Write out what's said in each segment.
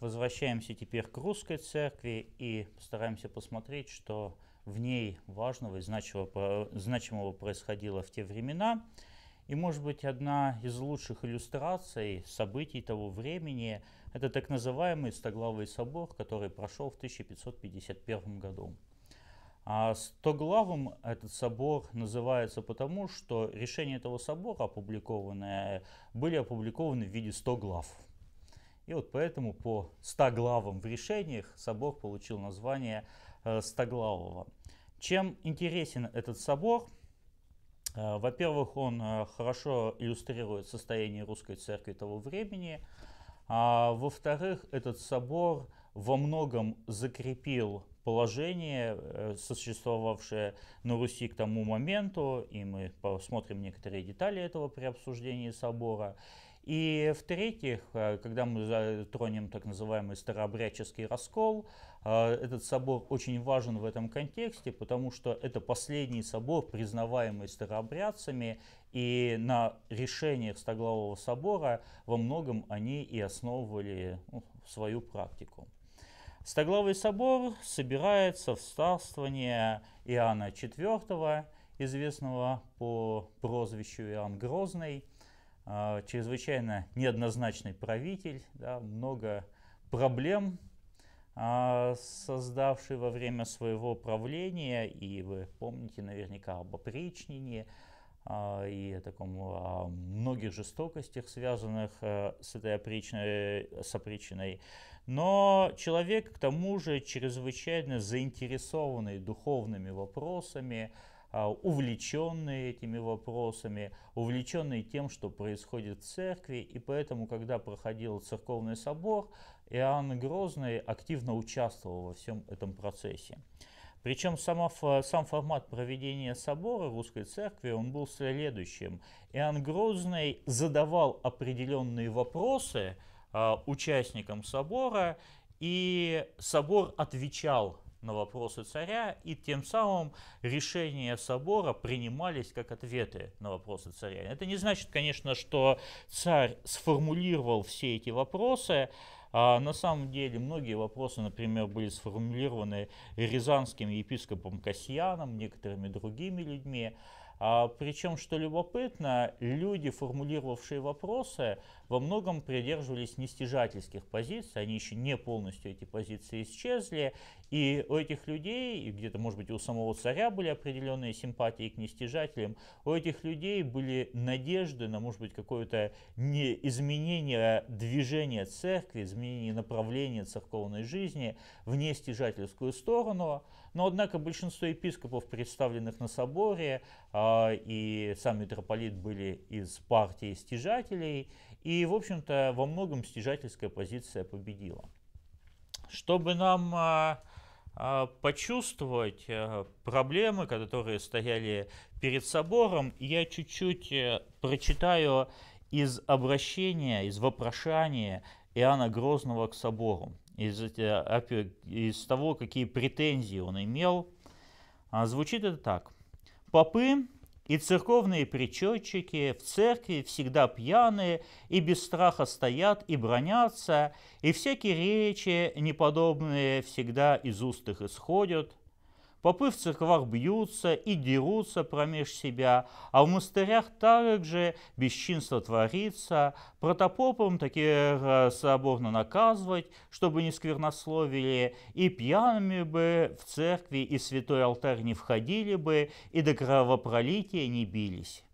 возвращаемся теперь к русской церкви и стараемся посмотреть, что в ней важного и значимого, значимого происходило в те времена. И, может быть, одна из лучших иллюстраций событий того времени – это так называемый Стоглавый собор, который прошел в 1551 году. А Стоглавым этот собор называется потому, что решения этого собора, опубликованные, были опубликованы в виде 100 глав. И вот поэтому по 100 главам в решениях собор получил название э, стоглавого. Чем интересен этот собор? Э, во-первых, он э, хорошо иллюстрирует состояние русской церкви того времени. А, Во-вторых, этот собор во многом закрепил положение, существовавшее на Руси к тому моменту, и мы посмотрим некоторые детали этого при обсуждении собора. И в-третьих, э, когда мы затронем так называемый старообрядческий раскол, э, этот собор очень важен в этом контексте, потому что это последний собор, признаваемый старообрядцами, и на решениях Стоглавого собора во многом они и основывали ну, свою практику. Стоглавый собор собирается в царствование Иоанна IV, известного по прозвищу Иоанн Грозный, а, чрезвычайно неоднозначный правитель, да, много проблем, а, создавший во время своего правления, и вы помните наверняка об опричнине а, и о таком о многих жестокостях, связанных э, с этой опричной, с опричиной. Но человек, к тому же, чрезвычайно заинтересованный духовными вопросами, а, увлеченные этими вопросами, увлеченные тем, что происходит в церкви. И поэтому, когда проходил церковный собор, Иоанн Грозный активно участвовал во всем этом процессе. Причем сама, сам формат проведения собора русской церкви, он был следующим. Иоанн Грозный задавал определенные вопросы э, участникам собора, и собор отвечал на вопросы царя, и тем самым решения собора принимались как ответы на вопросы царя. Это не значит, конечно, что царь сформулировал все эти вопросы, а на самом деле многие вопросы, например, были сформулированы рязанским епископом Касьяном, некоторыми другими людьми. А, причем, что любопытно, люди, формулировавшие вопросы, во многом придерживались нестяжательских позиций, они еще не полностью эти позиции исчезли, и у этих людей, и где-то, может быть, у самого царя были определенные симпатии к нестяжателям, у этих людей были надежды на, может быть, какое-то не изменение движения церкви, изменение направления церковной жизни в нестяжательскую сторону, но, однако, большинство епископов, представленных на соборе, а, и сам митрополит были из партии стяжателей, и, в общем-то, во многом стяжательская позиция победила. Чтобы нам а, а, почувствовать э, проблемы, которые стояли перед собором, я чуть-чуть э, прочитаю из обращения, из вопрошания Иоанна Грозного к собору из, э, из того, какие претензии он имел. А, звучит это так. «Попы и церковные причетчики в церкви всегда пьяные и без страха стоят и бронятся, и всякие речи неподобные всегда из уст их исходят, Попы в церквах бьются и дерутся промеж себя, а в монастырях также бесчинство творится. Протопопам такие соборно наказывать, чтобы не сквернословили, и пьяными бы в церкви и святой алтарь не входили бы, и до кровопролития не бились.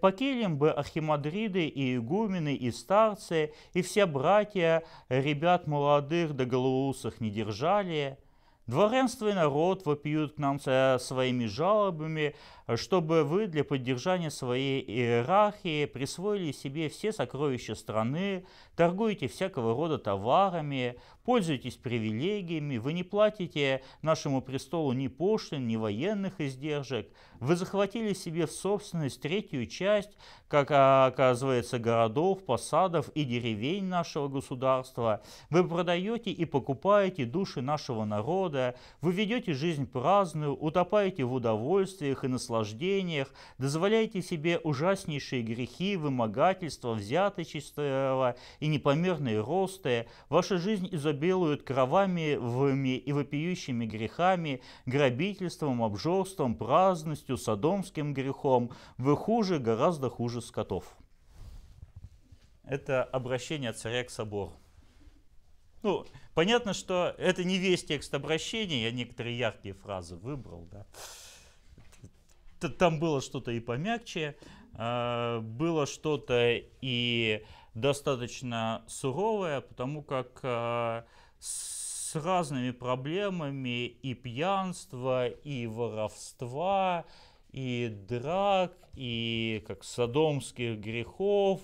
По келям бы архимадриды и игумены, и старцы, и все братья ребят молодых до да голоусых не держали – Дворянство и народ вопиют к нам со своими жалобами, чтобы вы для поддержания своей иерархии присвоили себе все сокровища страны, торгуете всякого рода товарами, пользуетесь привилегиями, вы не платите нашему престолу ни пошлин, ни военных издержек, вы захватили себе в собственность третью часть, как а, оказывается, городов, посадов и деревень нашего государства, вы продаете и покупаете души нашего народа, вы ведете жизнь праздную, утопаете в удовольствиях и наслаждениях, наслаждениях, дозволяете себе ужаснейшие грехи, вымогательство, взяточество и непомерные росты. Ваша жизнь изобилует кровавыми и вопиющими грехами, грабительством, обжорством, праздностью, садомским грехом. Вы хуже, гораздо хуже скотов. Это обращение царя к собору. Ну, понятно, что это не весь текст обращения, я некоторые яркие фразы выбрал, да там было что-то и помягче, а, было что-то и достаточно суровое, потому как а, с разными проблемами и пьянства, и воровства, и драк, и как садомских грехов,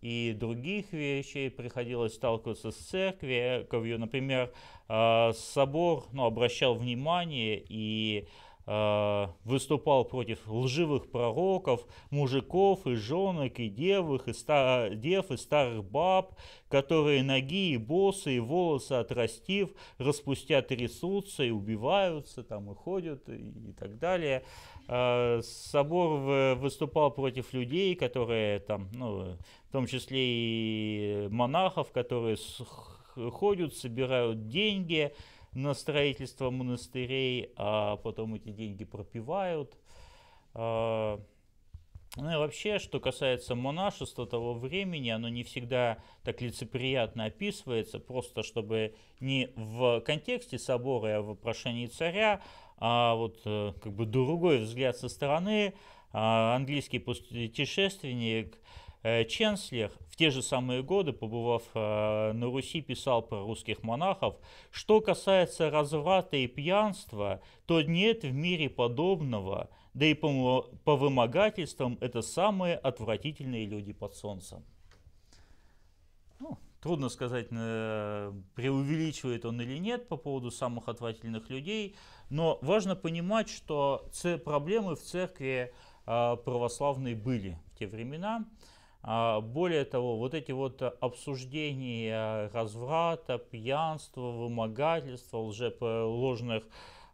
и других вещей приходилось сталкиваться с церковью. Например, а, собор ну, обращал внимание и Э, выступал против лживых пророков, мужиков и женок, и девых, и стар... дев, и старых баб, которые ноги и босы, и волосы отрастив, распустят и рисутся, и убиваются, там и ходят, и, и так далее. Э, собор выступал против людей, которые там, ну, в том числе и монахов, которые ходят, собирают деньги, на строительство монастырей, а потом эти деньги пропивают. А, ну и вообще, что касается монашества того времени, оно не всегда так лицеприятно описывается, просто чтобы не в контексте собора, а в вопрошении царя, а вот э, как бы другой взгляд со стороны, а, английский путешественник – Э, Ченслер в те же самые годы, побывав э, на Руси, писал про русских монахов. Что касается разврата и пьянства, то нет в мире подобного, да и по, по вымогательствам это самые отвратительные люди под солнцем. Ну, трудно сказать, преувеличивает он или нет по поводу самых отвратительных людей, но важно понимать, что проблемы в церкви э, православной были в те времена. А, более того, вот эти вот обсуждения э, разврата, пьянства, вымогательства, лжеп ложных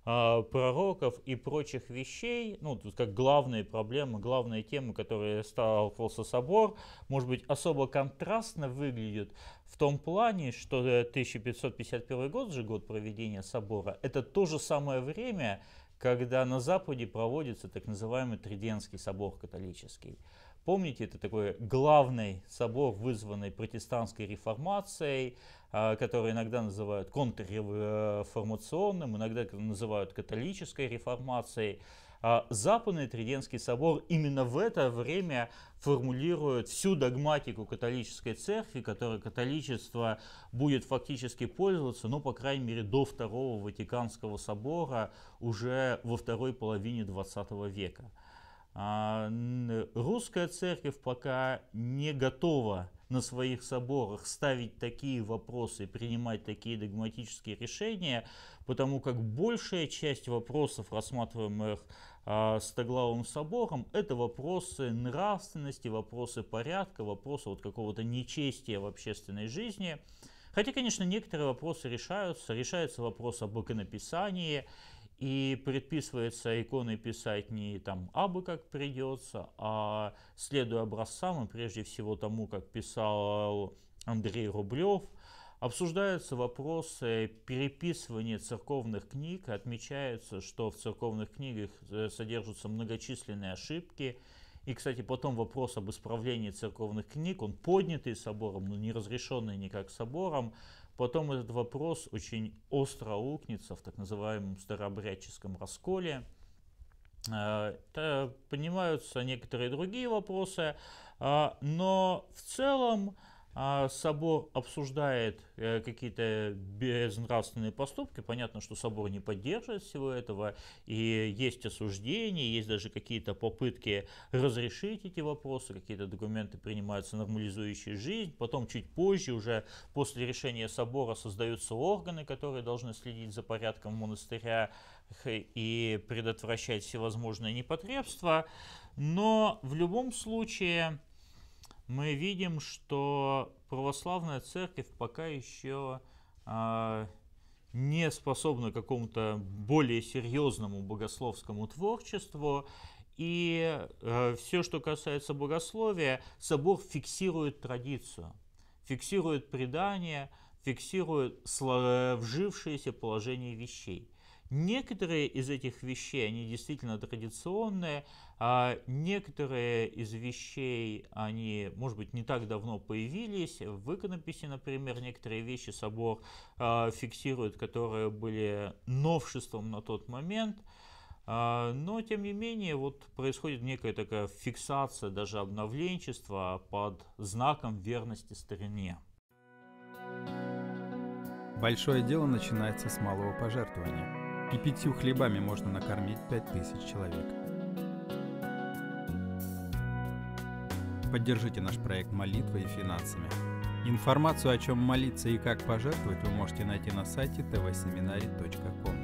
а, пророков и прочих вещей, ну, тут как главные проблемы, главные темы, которые сталкивался собор, может быть, особо контрастно выглядят в том плане, что 1551 э, год, же год проведения собора, это то же самое время, когда на Западе проводится так называемый Триденский собор католический. Помните, это такой главный собор, вызванный протестантской реформацией, а, который иногда называют контрреформационным, иногда называют католической реформацией. А, Западный Триденский собор именно в это время формулирует всю догматику католической церкви, которой католичество будет фактически пользоваться, ну, по крайней мере, до Второго Ватиканского собора уже во второй половине XX века. А, русская церковь пока не готова на своих соборах ставить такие вопросы, принимать такие догматические решения, потому как большая часть вопросов, рассматриваемых э, Стоглавым собором, это вопросы нравственности, вопросы порядка, вопросы вот какого-то нечестия в общественной жизни. Хотя, конечно, некоторые вопросы решаются. Решается вопрос об иконописании и предписывается иконы писать не там абы как придется, а следуя образцам и прежде всего тому, как писал Андрей Рублев, Обсуждаются вопросы переписывания церковных книг. Отмечается, что в церковных книгах э, содержатся многочисленные ошибки. И, кстати, потом вопрос об исправлении церковных книг, он поднятый собором, но не разрешенный никак собором. Потом этот вопрос очень остро укнется в так называемом старообрядческом расколе. Э, понимаются некоторые другие вопросы, э, но в целом а собор обсуждает э, какие-то безнравственные поступки. Понятно, что собор не поддерживает всего этого, и есть осуждение, есть даже какие-то попытки разрешить эти вопросы, какие-то документы принимаются, нормализующие жизнь. Потом чуть позже, уже после решения собора, создаются органы, которые должны следить за порядком монастыря и предотвращать всевозможные непотребства. Но в любом случае мы видим, что православная церковь пока еще э, а, не способна к какому-то более серьезному богословскому творчеству. И э, все, что касается богословия, собор фиксирует традицию, фиксирует предание, фиксирует э, вжившееся положение вещей. Некоторые из этих вещей, они действительно традиционные, а некоторые из вещей, они, может быть, не так давно появились. В иконописи, например, некоторые вещи собор а, фиксирует, которые были новшеством на тот момент. А, но, тем не менее, вот происходит некая такая фиксация, даже обновленчества под знаком верности старине. Большое дело начинается с малого пожертвования и пятью хлебами можно накормить пять тысяч человек. Поддержите наш проект молитвой и финансами. Информацию, о чем молиться и как пожертвовать, вы можете найти на сайте tvseminary.com.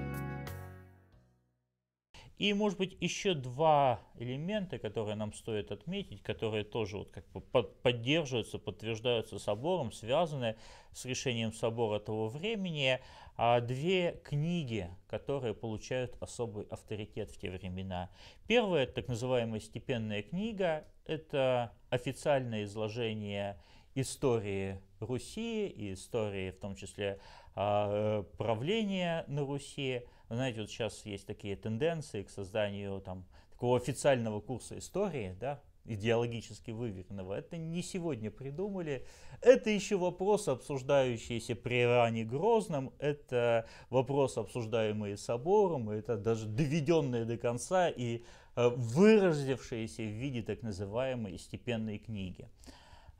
И, может быть, еще два элемента, которые нам стоит отметить, которые тоже вот как бы поддерживаются, подтверждаются собором, связаны с решением собора того времени – а две книги, которые получают особый авторитет в те времена. Первая, так называемая степенная книга, это официальное изложение истории Руси и истории, в том числе, а, правления на Руси. Вы знаете, вот сейчас есть такие тенденции к созданию там, такого официального курса истории, да, идеологически выверенного. Это не сегодня придумали. Это еще вопросы, обсуждающиеся при Иране Грозном, это вопросы, обсуждаемые собором, это даже доведенные до конца и э, выразившиеся в виде так называемой степенной книги.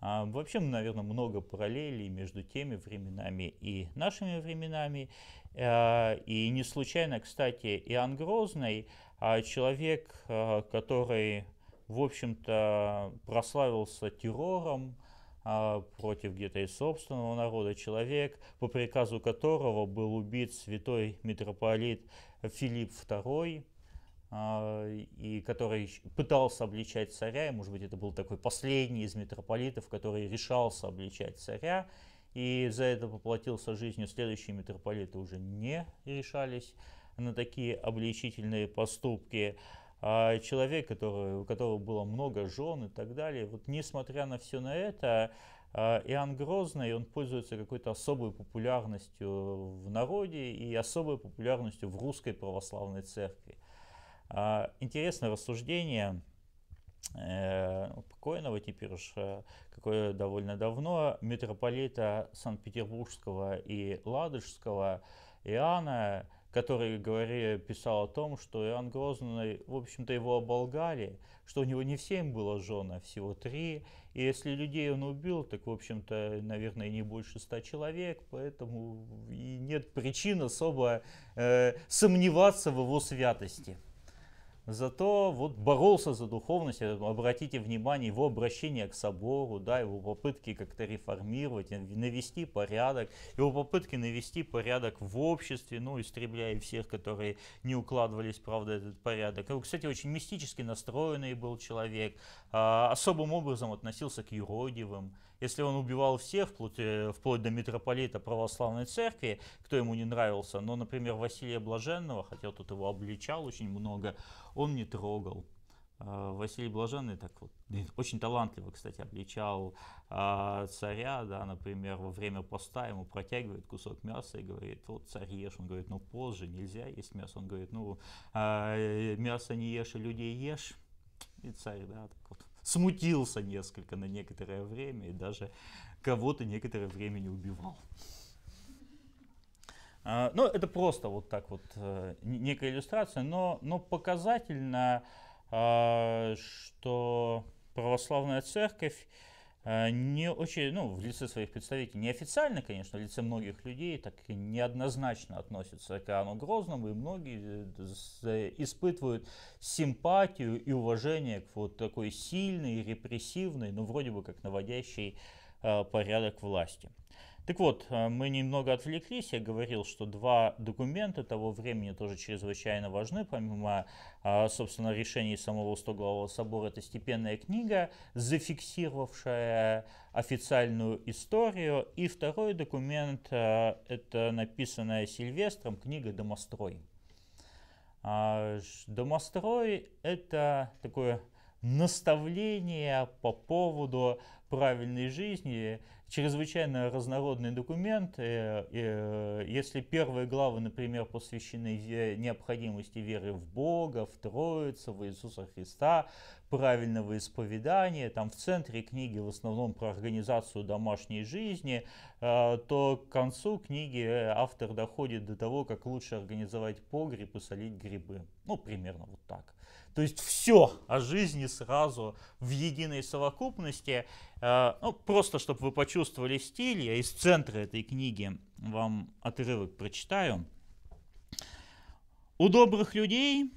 А, вообще, наверное, много параллелей между теми временами и нашими временами. Э, и не случайно, кстати, Иоанн Грозный, а, человек, э, который в общем-то, прославился террором а, против где-то и собственного народа человек, по приказу которого был убит святой митрополит Филипп II, а, и который пытался обличать царя, и, может быть, это был такой последний из митрополитов, который решался обличать царя, и за это поплатился жизнью. Следующие митрополиты уже не решались на такие обличительные поступки а человек, который, у которого было много жен и так далее. Вот несмотря на все на это, а, Иоанн Грозный, он пользуется какой-то особой популярностью в народе и особой популярностью в русской православной церкви. А, интересное рассуждение э, покойного теперь уже, э, какое довольно давно, митрополита Санкт-Петербургского и Ладожского Иоанна который говорил, писал о том, что Иоанн Грозный, в общем-то, его оболгали, что у него не все им было жен, а всего три, и если людей он убил, так, в общем-то, наверное, не больше ста человек, поэтому и нет причин особо э, сомневаться в его святости зато вот боролся за духовность. Э, обратите внимание, его обращение к собору, да, его попытки как-то реформировать, э, навести порядок, его попытки навести порядок в обществе, ну, истребляя всех, которые не укладывались, правда, этот порядок. Его, кстати, очень мистически настроенный был человек, а, особым образом относился к юродивым если он убивал всех, вплоть, э, вплоть до митрополита православной церкви, кто ему не нравился, но, например, Василия Блаженного, хотя тут его обличал очень много, он не трогал. А, Василий Блаженный так вот, очень талантливо, кстати, обличал а, царя, да, например, во время поста ему протягивает кусок мяса и говорит, вот царь ешь, он говорит, ну позже нельзя есть мясо, он говорит, ну а, э, мясо не ешь и людей ешь, и царь, да, так вот смутился несколько на некоторое время и даже кого-то некоторое время не убивал. А, но ну, это просто вот так вот э, некая иллюстрация, но, но показательно, а, что православная церковь а, не очень, ну, в лице своих представителей, неофициально, конечно, в лице многих людей так и неоднозначно относятся к Иоанну Грозному, и многие э, э, испытывают симпатию и уважение к вот такой сильной, репрессивной, но ну, вроде бы как наводящей а, порядок власти. Так вот, э, мы немного отвлеклись. Я говорил, что два документа того времени тоже чрезвычайно важны. Помимо, а, собственно, решений самого Стоглавого собора, это степенная книга, зафиксировавшая официальную историю. И второй документ, э, это написанная Сильвестром книга «Домострой». А, Домострой – это такое наставление по поводу правильной жизни, чрезвычайно разнородный документ. Э, э, если первые главы, например, посвящены необходимости веры в Бога, в Троицу, в Иисуса Христа, правильного исповедания, там в центре книги в основном про организацию домашней жизни, э, то к концу книги автор доходит до того, как лучше организовать погреб и солить грибы. Ну, примерно вот так. То есть все о жизни сразу в единой совокупности. Э, ну, просто, чтобы вы почувствовали стиль, я из центра этой книги вам отрывок прочитаю. У добрых людей,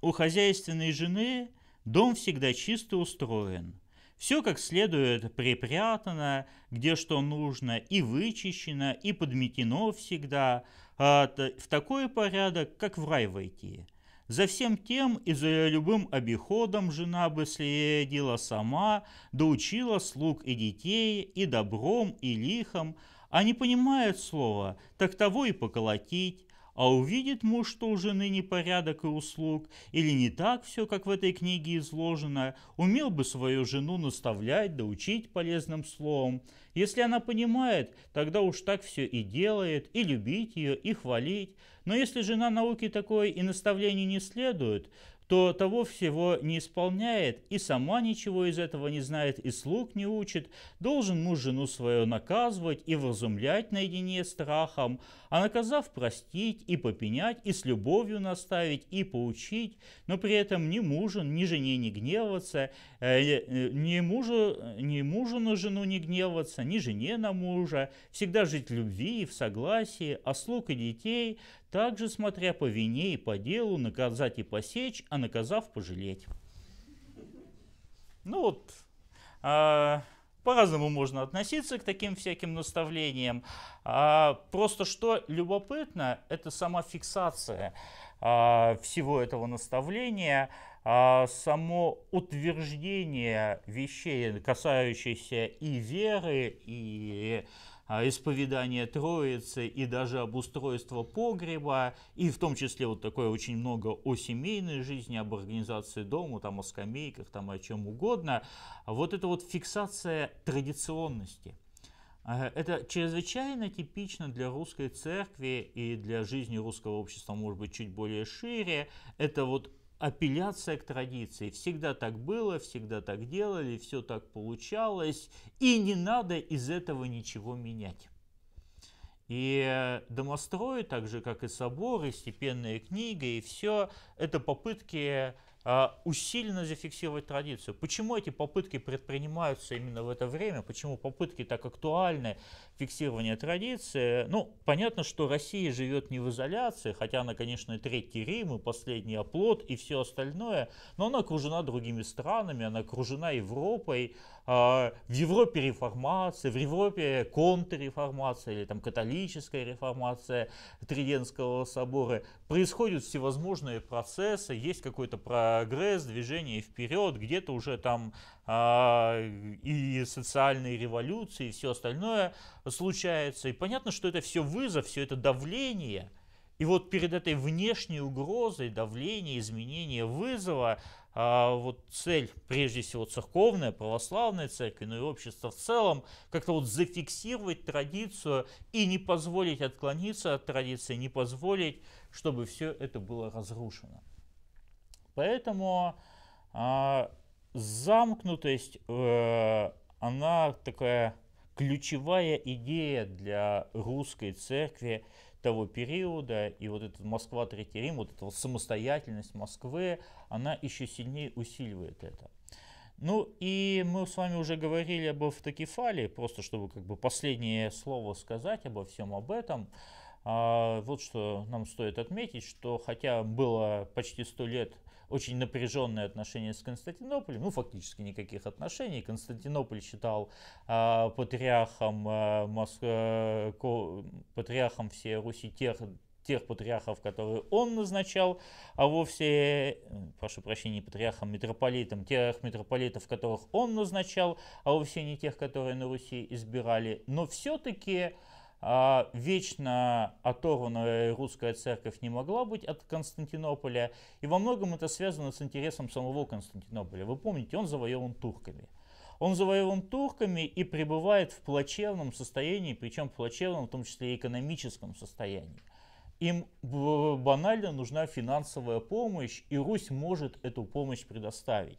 у хозяйственной жены дом всегда чисто устроен. Все как следует припрятано, где что нужно, и вычищено, и подметено всегда. А в такой порядок, как в рай войти – за всем тем и за любым обиходом жена бы следила сама, доучила да слуг и детей, и добром, и лихом, а не понимает слова, так того и поколотить, а увидит муж, что уже ныне порядок и услуг, или не так все, как в этой книге изложено, умел бы свою жену наставлять доучить полезным словом. Если она понимает, тогда уж так все и делает, и любить ее, и хвалить. Но если жена науки такой и наставлений не следует, то того всего не исполняет и сама ничего из этого не знает, и слуг не учит, должен муж жену свою наказывать и вразумлять наедине страхом, а наказав простить и попенять, и с любовью наставить, и поучить, но при этом ни мужен, ни жене не гневаться, э, э, ни мужу, ни мужу на жену не гневаться, ни жене на мужа, всегда жить в любви и в согласии, а слуг и детей также смотря по вине и по делу, наказать и посечь, а наказав пожалеть. Ну вот, а, по-разному можно относиться к таким всяким наставлениям. А, просто что любопытно, это сама фиксация а, всего этого наставления, а, само утверждение вещей, касающихся и веры, и а, исповедание Троицы и даже обустройство погреба, и в том числе вот такое очень много о семейной жизни, об организации дома, там о скамейках, там о чем угодно. Вот это вот фиксация традиционности. А, это чрезвычайно типично для русской церкви и для жизни русского общества, может быть, чуть более шире. Это вот апелляция к традиции. Всегда так было, всегда так делали, все так получалось, и не надо из этого ничего менять. И э, домострои, так же как и соборы, и степенная книга, и все, это попытки э, усиленно зафиксировать традицию. Почему эти попытки предпринимаются именно в это время? Почему попытки так актуальны? фиксирования традиции. Ну, понятно, что Россия живет не в изоляции, хотя она, конечно, третий Рим и последний оплот и все остальное, но она окружена другими странами, она окружена Европой. А, в Европе реформация, в Европе контрреформация или там католическая реформация Триденского собора. Происходят всевозможные процессы, есть какой-то прогресс, движение вперед, где-то уже там а, и социальные революции, и все остальное случается. И понятно, что это все вызов, все это давление. И вот перед этой внешней угрозой, давления, изменение вызова, а, вот цель, прежде всего, церковная, православная церковь, но и общество в целом, как-то вот зафиксировать традицию и не позволить отклониться от традиции, не позволить, чтобы все это было разрушено. Поэтому а, замкнутость, э, она такая ключевая идея для русской церкви того периода, и вот этот Москва Третий Рим, вот эта вот самостоятельность Москвы, она еще сильнее усиливает это. Ну и мы с вами уже говорили об автокефалии, просто чтобы как бы последнее слово сказать обо всем об этом. А, вот что нам стоит отметить, что хотя было почти сто лет очень напряженные отношения с Константинополем, ну фактически никаких отношений. Константинополь считал а, а, э, патриархом, э, Моск... э, патриархом всей Руси тех, тех патриархов, которые он назначал, а вовсе, прошу прощения, не патриархом, митрополитом, тех митрополитов, которых он назначал, а вовсе не тех, которые на Руси избирали. Но все-таки а вечно оторванная русская церковь не могла быть от Константинополя, и во многом это связано с интересом самого Константинополя. Вы помните, он завоеван турками. Он завоеван турками и пребывает в плачевном состоянии, причем плачевном, в том числе и экономическом состоянии. Им банально нужна финансовая помощь, и Русь может эту помощь предоставить.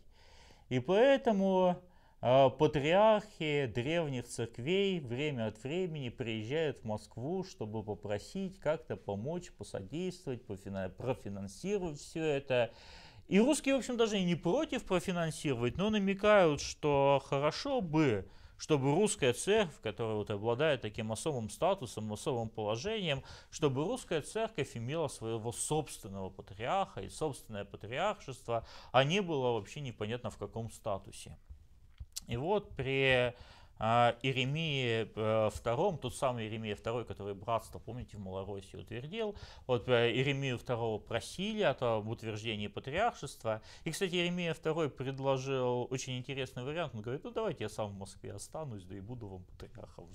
И поэтому а, патриархи древних церквей время от времени приезжают в Москву, чтобы попросить как-то помочь, посодействовать, профинансировать все это. И русские, в общем, даже и не против профинансировать, но намекают, что хорошо бы, чтобы русская церковь, которая вот обладает таким особым статусом, особым положением, чтобы русская церковь имела своего собственного патриарха и собственное патриаршество, а не было вообще непонятно в каком статусе. И вот при а, Иеремии II, э, тот самый Иеремия II, который братство, помните, в Малороссии утвердил, вот э, Иеремию II просили о том утверждении патриаршества. И, кстати, Иеремия II предложил очень интересный вариант. Он говорит, ну давайте я сам в Москве останусь, да и буду вам патриархом.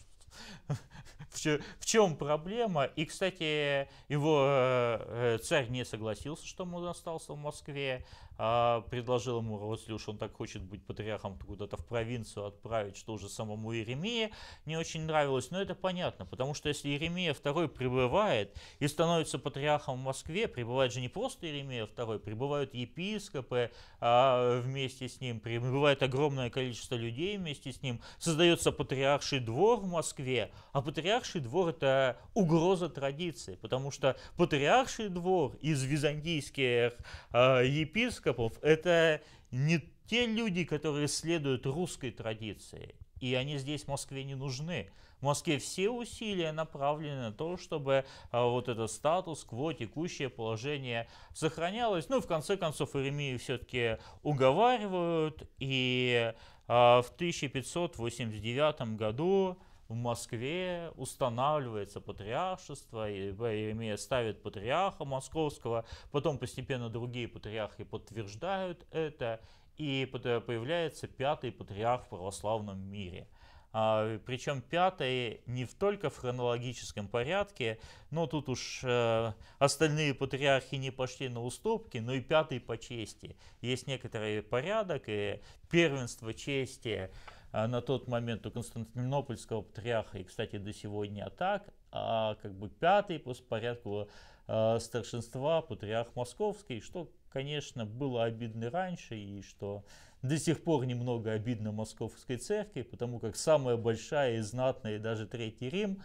В чем проблема? И, кстати, его э, царь не согласился, что он остался в Москве а, предложил ему, если уж он так хочет быть патриархом, то куда-то в провинцию отправить, что уже самому Еремея не очень нравилось. Но это понятно, потому что если Иеремия II прибывает и становится патриархом в Москве, прибывает же не просто Иеремия II, прибывают епископы а, вместе с ним, прибывает огромное количество людей вместе с ним, создается патриарший двор в Москве, а патриарший двор это угроза традиции, потому что патриарший двор из византийских а, епископов епископов – это не те люди, которые следуют русской традиции, и они здесь в Москве не нужны. В Москве все усилия направлены на то, чтобы а, вот этот статус-кво, текущее положение сохранялось. Ну, в конце концов, Иеремию все-таки уговаривают, и а, в 1589 году в Москве устанавливается патриаршество, и Еремия э, ставит патриарха московского, потом постепенно другие патриархи подтверждают это, и появляется пятый патриарх в православном мире. А, Причем пятый не только в хронологическом порядке, но тут уж э, остальные патриархи не пошли на уступки, но и пятый по чести. Есть некоторый порядок, и первенство чести а, на тот момент у Константинопольского патриарха и, кстати, до сегодня так, а как бы пятый по порядку а, старшинства патриарх Московский, что, конечно, было обидно раньше и что до сих пор немного обидно Московской церкви, потому как самая большая и знатная, и даже Третий Рим,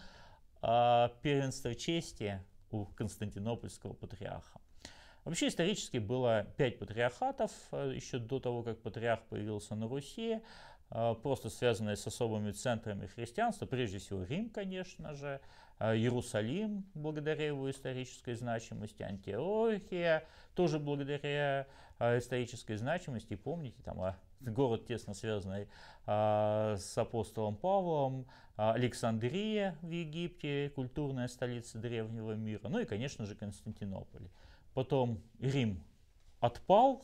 а, первенство чести у Константинопольского патриарха. Вообще исторически было пять патриархатов еще до того, как патриарх появился на Руси. А, просто связанные с особыми центрами христианства, прежде всего Рим, конечно же, а, Иерусалим, благодаря его исторической значимости, Антиохия, тоже благодаря а, исторической значимости, помните, там город, тесно связанный с апостолом Павлом, Александрия в Египте, культурная столица древнего мира, ну и, конечно же, Константинополь. Потом Рим отпал,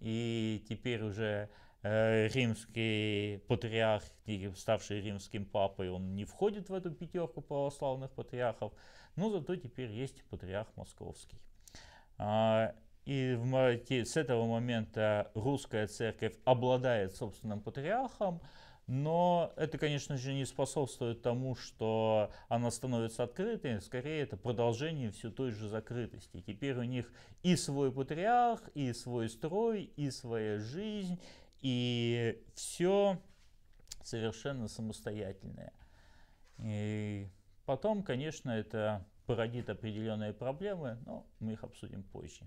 и теперь уже Э, римский патриарх, ставший римским папой, он не входит в эту пятерку православных патриархов, но зато теперь есть патриарх московский. А, и с этого момента русская церковь обладает собственным патриархом, но это, конечно же, не способствует тому, что она становится открытой, скорее это продолжение все той же закрытости. Теперь у них и свой патриарх, и свой строй, и своя жизнь, и все совершенно самостоятельное. И потом, конечно, это породит определенные проблемы, но мы их обсудим позже.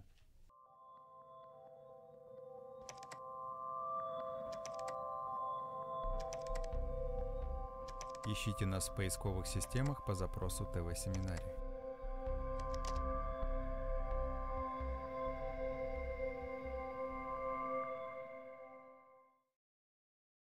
Ищите нас в поисковых системах по запросу ТВ-семинарий.